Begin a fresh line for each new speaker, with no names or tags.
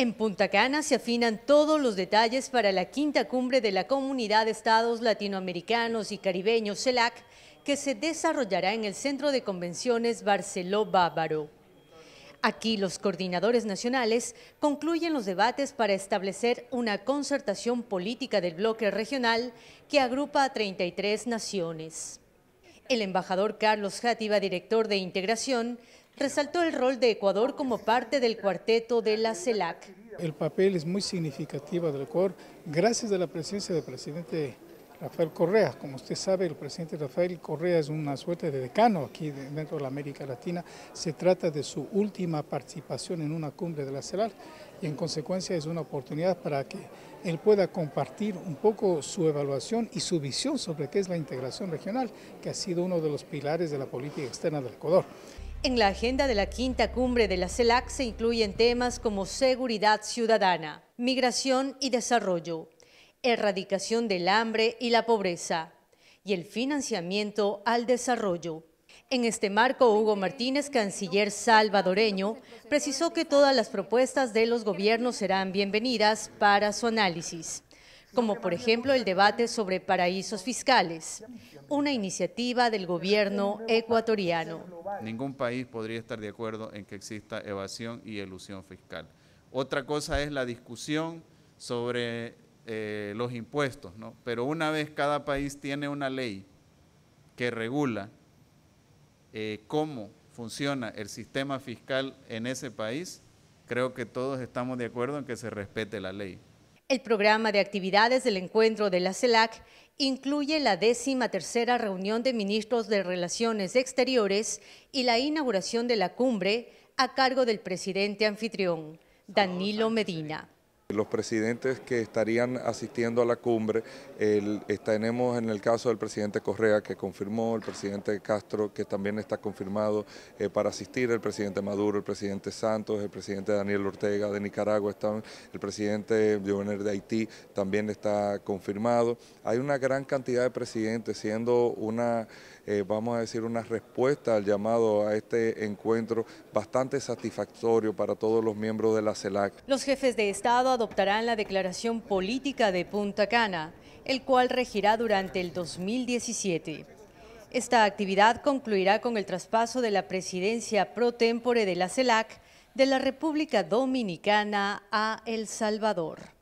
En Punta Cana se afinan todos los detalles para la quinta cumbre de la Comunidad de Estados Latinoamericanos y Caribeños, CELAC, que se desarrollará en el Centro de Convenciones Barceló Bávaro. Aquí los coordinadores nacionales concluyen los debates para establecer una concertación política del bloque regional que agrupa a 33 naciones. El embajador Carlos Játiva, director de Integración, resaltó el rol de Ecuador como parte del cuarteto de la CELAC.
El papel es muy significativo del Ecuador gracias a la presencia del presidente Rafael Correa. Como usted sabe, el presidente Rafael Correa es una suerte de decano aquí dentro de la América Latina. Se trata de su última participación en una cumbre de la CELAC y en consecuencia es una oportunidad para que él pueda compartir un poco su evaluación y su visión sobre qué es la integración regional, que ha sido uno de los pilares de la política externa del Ecuador.
En la agenda de la quinta cumbre de la CELAC se incluyen temas como seguridad ciudadana, migración y desarrollo, erradicación del hambre y la pobreza, y el financiamiento al desarrollo. En este marco, Hugo Martínez, canciller salvadoreño, precisó que todas las propuestas de los gobiernos serán bienvenidas para su análisis como por ejemplo el debate sobre paraísos fiscales, una iniciativa del gobierno ecuatoriano.
Ningún país podría estar de acuerdo en que exista evasión y elusión fiscal. Otra cosa es la discusión sobre eh, los impuestos, ¿no? pero una vez cada país tiene una ley que regula eh, cómo funciona el sistema fiscal en ese país, creo que todos estamos de acuerdo en que se respete la ley.
El programa de actividades del encuentro de la CELAC incluye la décima tercera reunión de ministros de Relaciones Exteriores y la inauguración de la cumbre a cargo del presidente anfitrión, Danilo Medina.
Los presidentes que estarían asistiendo a la cumbre, el, eh, tenemos en el caso del presidente Correa que confirmó, el presidente Castro que también está confirmado eh, para asistir, el presidente Maduro, el presidente Santos, el presidente Daniel Ortega de Nicaragua, el presidente Jovenel de Haití también está confirmado. Hay una gran cantidad de presidentes siendo una... Eh, vamos a decir, una respuesta al llamado a este encuentro bastante satisfactorio para todos los miembros de la CELAC.
Los jefes de Estado adoptarán la declaración política de Punta Cana, el cual regirá durante el 2017. Esta actividad concluirá con el traspaso de la presidencia pro tempore de la CELAC de la República Dominicana a El Salvador.